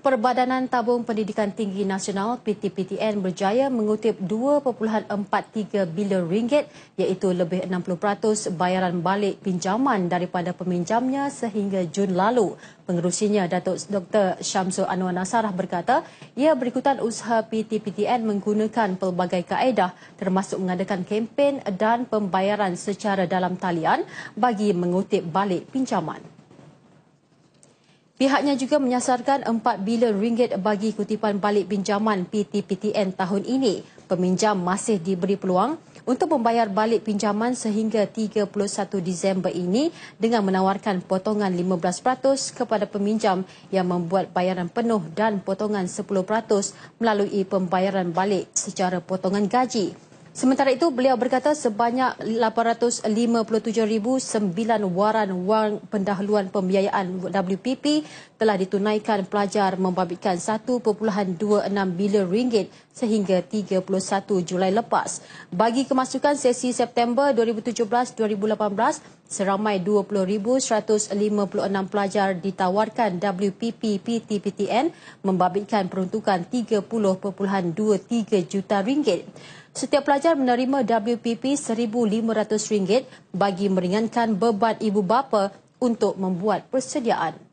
Perbadanan Tabung Pendidikan Tinggi Nasional PTPTN berjaya mengutip 2.43 bilion ringgit iaitu lebih 60% bayaran balik pinjaman daripada peminjamnya sehingga Jun lalu. Pengerusinya Datuk Dr. Syamsul Anwar Nasarah berkata ia berikutan usaha PTPTN menggunakan pelbagai kaedah termasuk mengadakan kempen dan pembayaran secara dalam talian bagi mengutip balik pinjaman. Pihaknya juga menyasarkan 4 bilion ringgit bagi kutipan balik pinjaman PTPTN tahun ini. Peminjam masih diberi peluang untuk membayar balik pinjaman sehingga 31 Disember ini dengan menawarkan potongan 15% kepada peminjam yang membuat bayaran penuh dan potongan 10% melalui pembayaran balik secara potongan gaji. Sementara itu, beliau berkata sebanyak 857,009 waran wang pendahuluan pembiayaan WPP telah ditunaikan pelajar membabitkan 1.26 bilion ringgit sehingga 31 Julai lepas. Bagi kemasukan sesi September 2017-2018, Seramai 20,156 pelajar ditawarkan WPP PTPTN membabitkan peruntukan 30.23 juta ringgit. Setiap pelajar menerima WPP RM1,500 bagi meringankan beban ibu bapa untuk membuat persediaan.